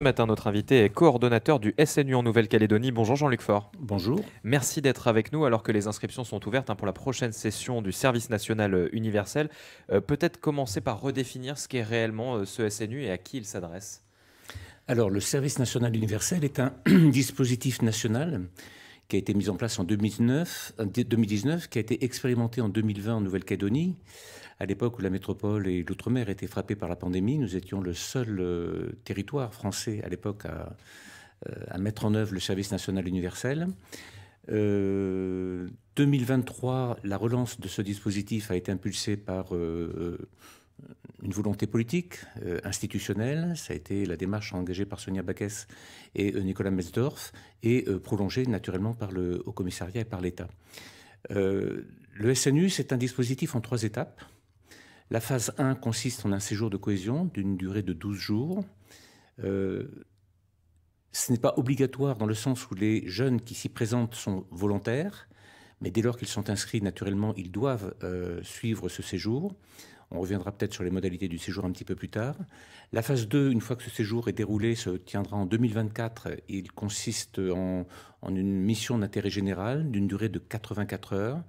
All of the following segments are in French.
Ce matin, notre invité est coordonnateur du SNU en Nouvelle-Calédonie. Bonjour Jean-Luc Faure. Bonjour. Merci d'être avec nous alors que les inscriptions sont ouvertes hein, pour la prochaine session du service national euh, universel. Euh, peut-être commencer par redéfinir ce qu'est réellement euh, ce SNU et à qui il s'adresse. Alors le service national universel est un dispositif national qui a été mis en place en 2009, 2019, qui a été expérimenté en 2020 en Nouvelle-Calédonie à l'époque où la métropole et l'outre-mer étaient frappés par la pandémie, nous étions le seul euh, territoire français à l'époque euh, à, mettre en œuvre le service national universel. 2023, euh, la relance de ce dispositif a été impulsée par une volonté politique, institutionnelle. Ça a été la démarche engagée par Sonia Baquès et Nicolas Metzdorf et prolongée naturellement par le Haut Commissariat et par l'État. le SNU, c'est un dispositif en trois étapes. La phase 1 consiste en un séjour de cohésion d'une durée de 12 jours. Euh, ce n'est pas obligatoire dans le sens où les jeunes qui s'y présentent sont volontaires, mais dès lors qu'ils sont inscrits, naturellement, ils doivent euh, suivre ce séjour. On reviendra peut-être sur les modalités du séjour un petit peu plus tard. La phase 2, une fois que ce séjour est déroulé, se tiendra en 2024. Il consiste en, une mission d'intérêt général d'une durée de 84 heures.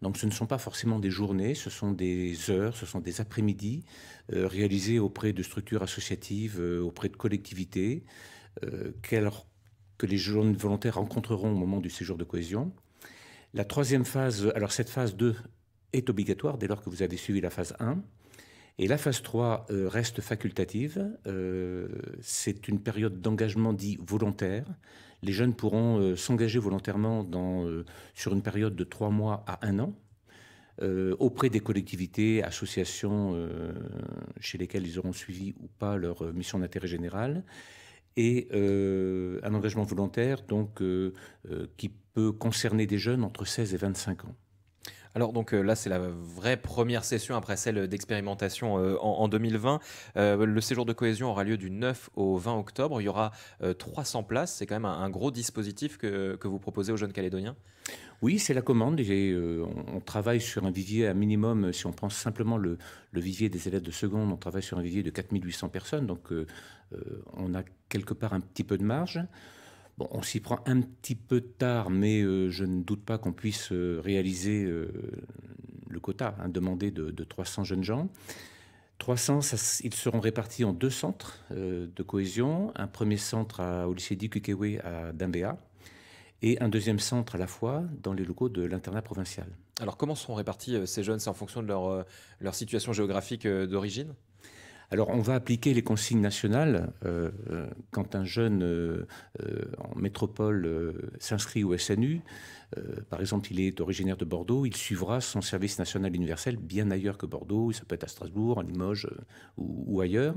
Donc ce ne sont pas forcément des journées, ce sont des heures, ce sont des après-midi euh, réalisés auprès de structures associatives, euh, auprès de collectivités, euh, que les jeunes volontaires rencontreront au moment du séjour de cohésion. La troisième phase, alors cette phase 2 est obligatoire dès lors que vous avez suivi la phase 1. Et la phase 3 euh, reste facultative. Euh, c'est une période d'engagement dit volontaire. Les jeunes pourront euh, s'engager volontairement dans, sur une période de 3 mois à 1 an auprès des collectivités, associations chez lesquelles ils auront suivi ou pas leur mission d'intérêt général. Et un engagement volontaire donc, qui peut concerner des jeunes entre 16 et 25 ans. Alors donc euh, là, c'est la vraie première session après celle d'expérimentation euh, en, 2020. Euh, le séjour de cohésion aura lieu du 9 au 20 octobre. Il y aura 300 places. C'est quand même un, gros dispositif que, vous proposez aux jeunes Calédoniens. Oui, c'est la commande. on, travaille sur un vivier à minimum, si on prend simplement le, vivier des élèves de seconde, on travaille sur un vivier de 4800 personnes. Donc on a quelque part un petit peu de marge on s'y prend un petit peu tard, mais euh, je ne doute pas qu'on puisse euh, réaliser euh, le quota hein, demandé de, 300 jeunes gens. 300, ils seront répartis en deux centres de cohésion. Un premier centre au lycée d'Ikukewe à Dambéa, et un deuxième centre à la fois dans les locaux de l'internat provincial. Alors comment seront répartis ces jeunes C'est en fonction de leur situation géographique d'origine alors on va appliquer les consignes nationales euh, euh, quand un jeune euh, en métropole s'inscrit au SNU. par exemple, il est originaire de Bordeaux, il suivra son service national universel bien ailleurs que Bordeaux, ça peut être à Strasbourg, à Limoges ou, ailleurs.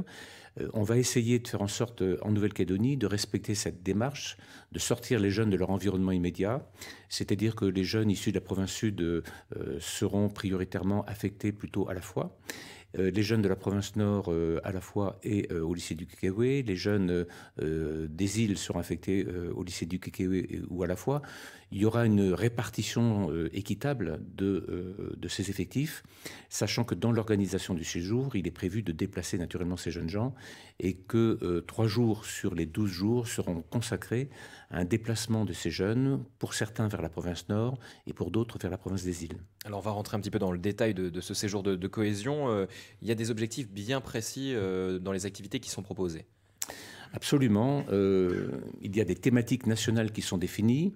on va essayer de faire en sorte en Nouvelle-Calédonie de respecter cette démarche, de sortir les jeunes de leur environnement immédiat, c'est-à-dire que les jeunes issus de la province sud seront prioritairement affectés plutôt à la fois. Euh, les jeunes de la province nord euh, à la fois et euh, au lycée du Kékéoué, les jeunes des îles seront affectés au lycée du Kékéoué ou à la fois. Il y aura une répartition équitable de, de ces effectifs, sachant que dans l'organisation du séjour, il est prévu de déplacer naturellement ces jeunes gens et que trois jours sur les douze jours seront consacrés un déplacement de ces jeunes, pour certains vers la province nord et pour d'autres vers la province des îles. Alors on va rentrer un petit peu dans le détail de, ce séjour de, cohésion. Euh, il y a des objectifs bien précis euh, dans les activités qui sont proposées. Absolument. Euh, il y a des thématiques nationales qui sont définies.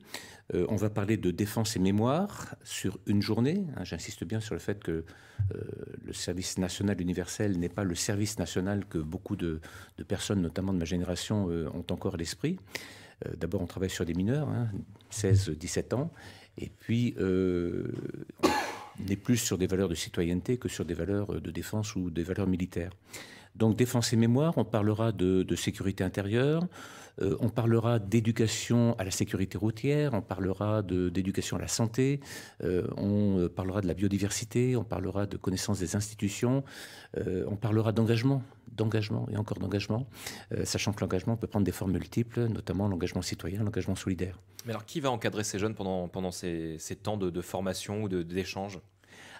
on va parler de défense et mémoire sur une journée. Hein, j'insiste bien sur le fait que le service national universel n'est pas le service national que beaucoup de, de personnes, notamment de ma génération, ont encore à l'esprit. Euh, d'abord, on travaille sur des mineurs, 16-17 hein, ans, et puis euh, on est plus sur des valeurs de citoyenneté que sur des valeurs euh, de défense ou des valeurs militaires. Donc défense et mémoire, on parlera de, sécurité intérieure, euh, on parlera d'éducation à la sécurité routière, on parlera d'éducation à la santé, euh, on euh, parlera de la biodiversité, on parlera de connaissance des institutions, on parlera d'engagement, d'engagement et encore d'engagement, sachant que l'engagement peut prendre des formes multiples, notamment l'engagement citoyen, l'engagement solidaire. Mais alors qui va encadrer ces jeunes pendant, ces, temps de, de formation ou d'échange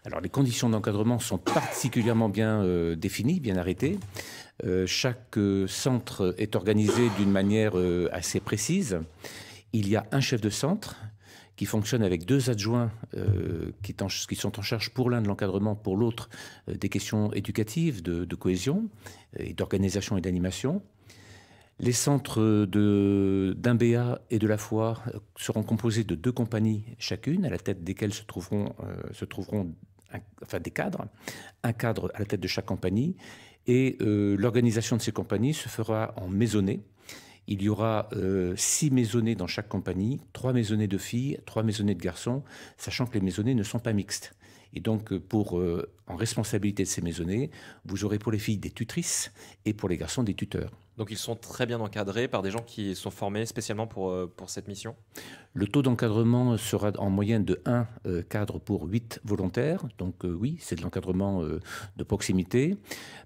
alors les conditions d'encadrement sont particulièrement bien euh, définies, bien arrêtées. Euh, chaque euh, centre est organisé d'une manière assez précise. Il y a un chef de centre qui fonctionne avec deux adjoints qui, sont en charge pour l'un de l'encadrement, pour l'autre des questions éducatives, de, de cohésion d'organisation et d'animation. Les centres d'Imbéa et de la Foire euh, seront composés de deux compagnies chacune, à la tête desquelles se trouveront, euh, se trouveront des cadres, un cadre à la tête de chaque compagnie, et euh, l'organisation de ces compagnies se fera en maisonnées. Il y aura six maisonnées dans chaque compagnie, trois maisonnées de filles, trois maisonnées de garçons, sachant que les maisonnées ne sont pas mixtes. Et donc, euh, euh, en responsabilité de ces maisonnées, vous aurez pour les filles des tutrices et pour les garçons des tuteurs. Donc ils sont très bien encadrés par des gens qui sont formés spécialement pour, euh, pour cette mission Le taux d'encadrement sera en moyenne de 1 cadre pour 8 volontaires. Donc oui, c'est de l'encadrement de proximité.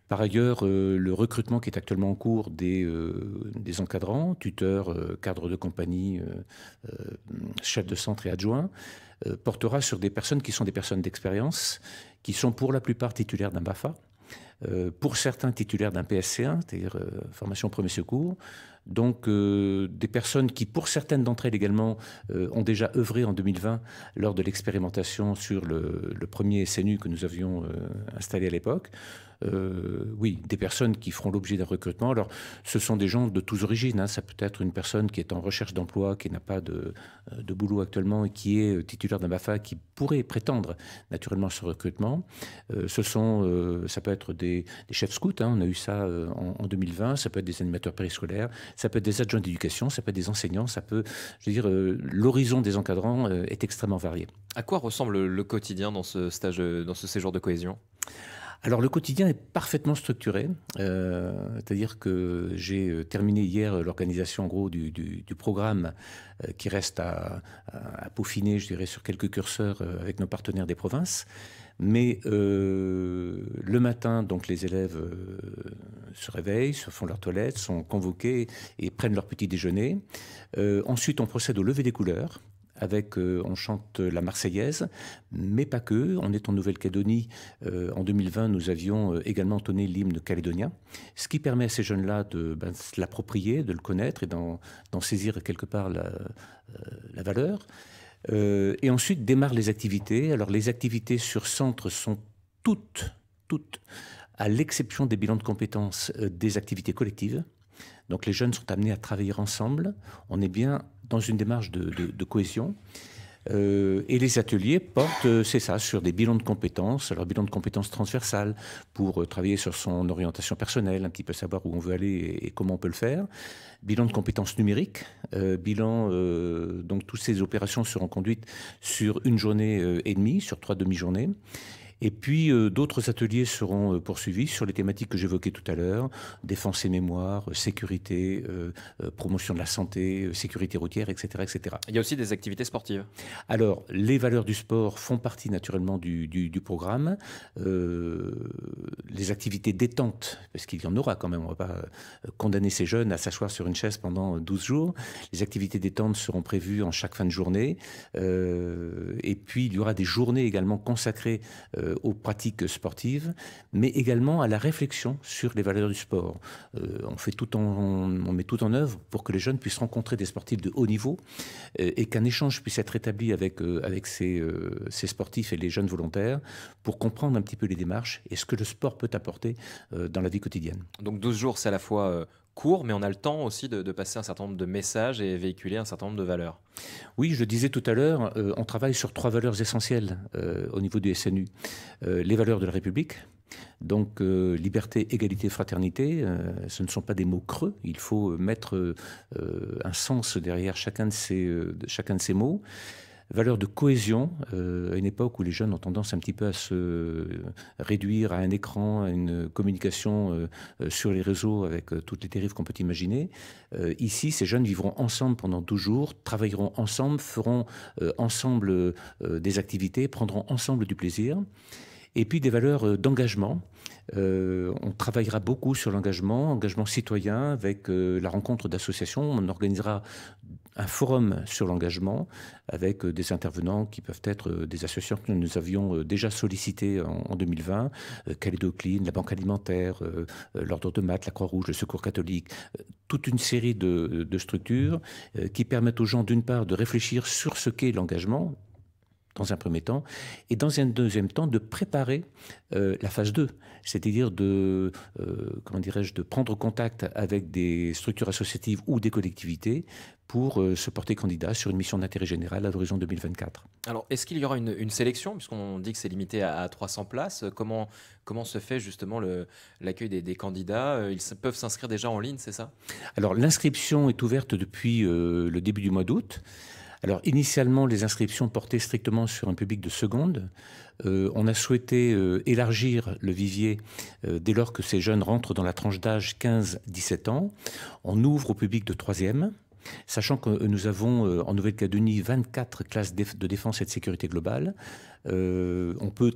Par ailleurs, le recrutement qui est actuellement en cours des, des encadrants, tuteurs, cadres de compagnie, chefs de centre et adjoints, euh, portera sur des personnes qui sont des personnes d'expérience, qui sont pour la plupart titulaires d'un BAFA, euh, pour certains titulaires d'un PSC1, c'est-à-dire euh, formation premier secours, donc euh, des personnes qui, pour certaines d'entre elles également, ont déjà œuvré en 2020 lors de l'expérimentation sur le, premier SNU que nous avions installé à l'époque. oui, des personnes qui feront l'objet d'un recrutement. Alors, ce sont des gens de tous origines. Hein. Ça peut être une personne qui est en recherche d'emploi, qui n'a pas de, de, boulot actuellement et qui est titulaire d'un BAFA, qui pourrait prétendre naturellement ce recrutement. ce sont, ça peut être des des, chefs scouts. Hein. on a eu ça euh, en, 2020. Ça peut être des animateurs périscolaires, ça peut être des adjoints d'éducation, ça peut être des enseignants, ça peut. Je veux dire, euh, l'horizon des encadrants euh, est extrêmement varié. À quoi ressemble le quotidien dans ce stage, dans ce séjour de cohésion alors le quotidien est parfaitement structuré, euh, c'est-à-dire que j'ai euh, terminé hier l'organisation en gros du, programme euh, qui reste à, peaufiner, je dirais, sur quelques curseurs avec nos partenaires des provinces. Mais le matin, donc les élèves se réveillent, se font leur toilette, sont convoqués et prennent leur petit déjeuner. ensuite, on procède au lever des couleurs avec, euh, on chante la Marseillaise, mais pas que. On est en Nouvelle-Calédonie. Euh, en 2020, nous avions euh, également tonné l'hymne calédonien, ce qui permet à ces jeunes-là de ben, l'approprier, de le connaître et d'en saisir quelque part la, la valeur. et ensuite démarrent les activités. Alors les activités sur centre sont toutes, toutes, à l'exception des bilans de compétences, des activités collectives. Donc les jeunes sont amenés à travailler ensemble. On est bien dans une démarche de, cohésion. Euh, et les ateliers portent, euh, c'est ça, sur des bilans de compétences, alors bilan de compétences transversales pour euh, travailler sur son orientation personnelle, un petit peu savoir où on veut aller et, et comment on peut le faire. Bilan de compétences numériques, bilan, donc toutes ces opérations seront conduites sur une journée et demie, sur trois demi-journées. Et puis euh, d'autres ateliers seront euh, poursuivis sur les thématiques que j'évoquais tout à l'heure, défense et mémoire, euh, sécurité, promotion de la santé, sécurité routière, etc., etc. Il y a aussi des activités sportives. Alors, les valeurs du sport font partie naturellement du, programme. les activités détentes, parce qu'il y en aura quand même, on ne va pas condamner ces jeunes à s'asseoir sur une chaise pendant 12 jours. Les activités détentes seront prévues en chaque fin de journée. et puis, il y aura des journées également consacrées. Euh, aux pratiques sportives, mais également à la réflexion sur les valeurs du sport. Euh, on, fait tout on met tout en œuvre pour que les jeunes puissent rencontrer des sportifs de haut niveau euh, et qu'un échange puisse être établi avec, avec ces, ces, sportifs et les jeunes volontaires pour comprendre un petit peu les démarches et ce que le sport peut apporter dans la vie quotidienne. Donc 12 jours, c'est à la fois court, mais on a le temps aussi de, passer un certain nombre de messages et véhiculer un certain nombre de valeurs. Oui, je disais tout à l'heure, euh, on travaille sur trois valeurs essentielles euh, au niveau du SNU. Euh, les valeurs de la République, donc liberté, égalité, fraternité, ce ne sont pas des mots creux, il faut mettre un sens derrière chacun de ces, chacun de ces mots. Valeurs de cohésion euh, à une époque où les jeunes ont tendance un petit peu à se réduire à un écran, à une communication euh, euh, sur les réseaux avec toutes les dérives qu'on peut imaginer. ici, ces jeunes vivront ensemble pendant 12 jours, travailleront ensemble, feront ensemble des activités, prendront ensemble du plaisir. Et puis des valeurs d'engagement. on travaillera beaucoup sur l'engagement, engagement citoyen, avec la rencontre d'associations. On organisera un forum sur l'engagement avec euh, des intervenants qui peuvent être euh, des associations que nous avions euh, déjà sollicitées en, 2020, Calédocline, la Banque alimentaire, l'Ordre de Maths, la Croix-Rouge, le Secours catholique, toute une série de structures qui permettent aux gens d'une part de réfléchir sur ce qu'est l'engagement, dans un premier temps, et dans un deuxième temps de préparer euh, la phase 2, c'est-à-dire de, euh, comment dirais-je, de prendre contact avec des structures associatives ou des collectivités pour euh, se porter candidat sur une mission d'intérêt général à l'horizon 2024. Alors, est-ce qu'il y aura une, sélection, puisqu'on dit que c'est limité à, 300 places Comment, comment se fait justement l'accueil des, des, candidats Ils peuvent s'inscrire déjà en ligne, c'est ça Alors, l'inscription est ouverte depuis le début du mois d'août. Alors initialement, les inscriptions portaient strictement sur un public de seconde. Euh, on a souhaité euh, élargir le vivier euh, dès lors que ces jeunes rentrent dans la tranche d'âge 15-17 ans. On ouvre au public de troisième. Sachant que nous avons en Nouvelle-Calédonie 24 classes de défense et de sécurité globale, on peut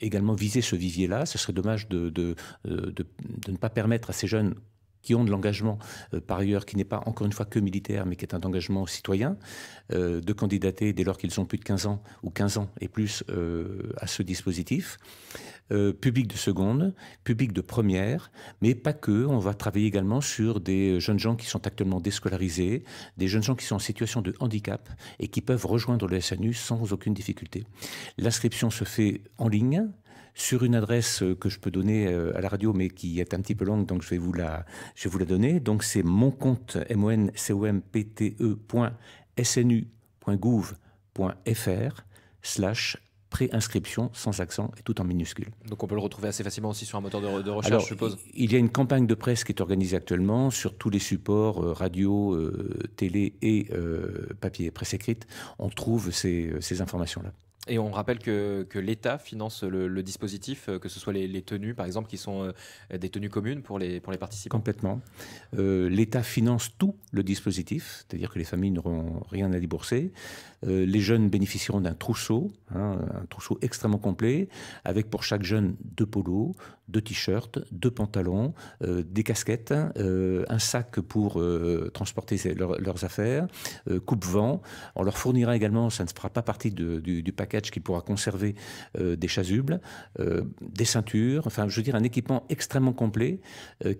également viser ce vivier-là. Ce serait dommage de, ne pas permettre à ces jeunes qui ont de l'engagement, euh, par ailleurs, qui n'est pas encore une fois que militaire, mais qui est un engagement citoyen, euh, de candidater dès lors qu'ils ont plus de 15 ans ou 15 ans et plus euh, à ce dispositif. public de seconde, public de première, mais pas que. On va travailler également sur des jeunes gens qui sont actuellement déscolarisés, des jeunes gens qui sont en situation de handicap et qui peuvent rejoindre le SNU sans aucune difficulté. L'inscription se fait en ligne sur une adresse euh, que je peux donner euh, à la radio, mais qui est un petit peu longue, donc je vais vous la, je vous la donner. Donc c'est mon compte moncompte.snu.gouv.fr slash préinscription sans accent et tout en minuscule. Donc on peut le retrouver assez facilement aussi sur un moteur de, recherche, je suppose. Il y a une campagne de presse qui est organisée actuellement sur tous les supports, euh, radio, télé et papier, presse écrite. On trouve ces informations-là. Et on rappelle que, l'État finance le, dispositif, euh, que ce soit les, tenues, par exemple, qui sont euh, des tenues communes pour les, pour les participants Complètement. Euh, L'État finance tout le dispositif, c'est-à-dire que les familles n'auront rien à débourser. les jeunes bénéficieront d'un trousseau, hein, un trousseau extrêmement complet, avec pour chaque jeune deux polos, deux t-shirts, deux pantalons, euh, des casquettes, euh, un sac pour euh, transporter leurs affaires, coupe-vent. On leur fournira également, ça ne fera pas partie du, package qui pourra conserver des chasubles, des ceintures, enfin je veux dire un équipement extrêmement complet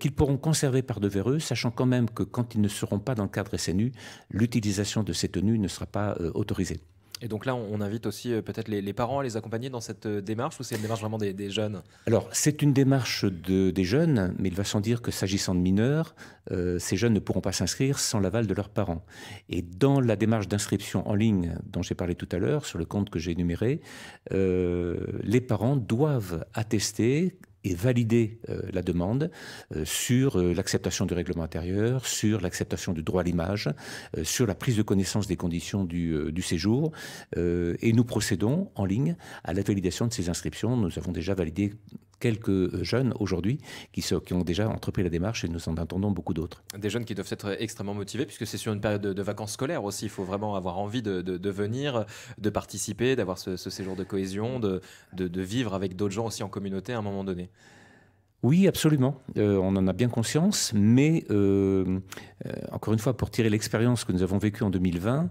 qu'ils pourront conserver par devers eux, sachant quand même que quand ils ne seront pas dans le cadre SNU, l'utilisation de ces tenues ne sera pas autorisée. Et donc là, on invite aussi euh, peut-être les, parents à les accompagner dans cette euh, démarche ou c'est une démarche vraiment des, jeunes Alors, c'est une démarche des jeunes, mais il va sans dire que s'agissant de mineurs, euh, ces jeunes ne pourront pas s'inscrire sans l'aval de leurs parents. Et dans la démarche d'inscription en ligne dont j'ai parlé tout à l'heure, sur le compte que j'ai énuméré, les parents doivent attester et valider euh, la demande euh, sur euh, l'acceptation du règlement intérieur, sur l'acceptation du droit à l'image, sur la prise de connaissance des conditions du, séjour. et nous procédons en ligne à la validation de ces inscriptions. Nous avons déjà validé quelques jeunes aujourd'hui qui, qui, ont déjà entrepris la démarche et nous en attendons beaucoup d'autres. Des jeunes qui doivent être extrêmement motivés puisque c'est sur une période de, vacances scolaires aussi. Il faut vraiment avoir envie de, de, venir, de participer, d'avoir ce, ce, séjour de cohésion, de, de vivre avec d'autres gens aussi en communauté à un moment donné oui, absolument. Euh, on en a bien conscience, mais euh, encore une fois, pour tirer l'expérience que nous avons vécue en 2020,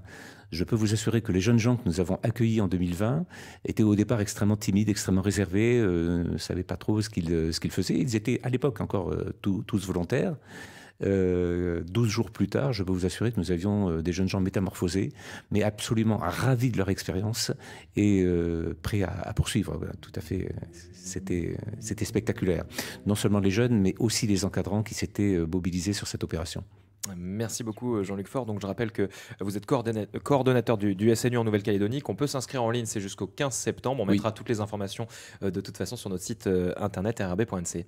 je peux vous assurer que les jeunes gens que nous avons accueillis en 2020 étaient au départ extrêmement timides, extrêmement réservés, euh, ne savaient pas trop ce qu'ils faisaient. Ils étaient à l'époque encore tous volontaires. 12 euh, jours plus tard, je peux vous assurer que nous avions euh, des jeunes gens métamorphosés, mais absolument ravis de leur expérience et euh, prêts à, poursuivre. tout à fait, c'était spectaculaire. Non seulement les jeunes, mais aussi les encadrants qui s'étaient mobilisés sur cette opération. Merci beaucoup Jean-Luc Faure. Donc je rappelle que vous êtes coordonnateur du, SNU en Nouvelle-Calédonie, qu'on peut s'inscrire en ligne, c'est jusqu'au 15 septembre. On mettra toutes les informations de toute façon sur notre site internet rb.nc.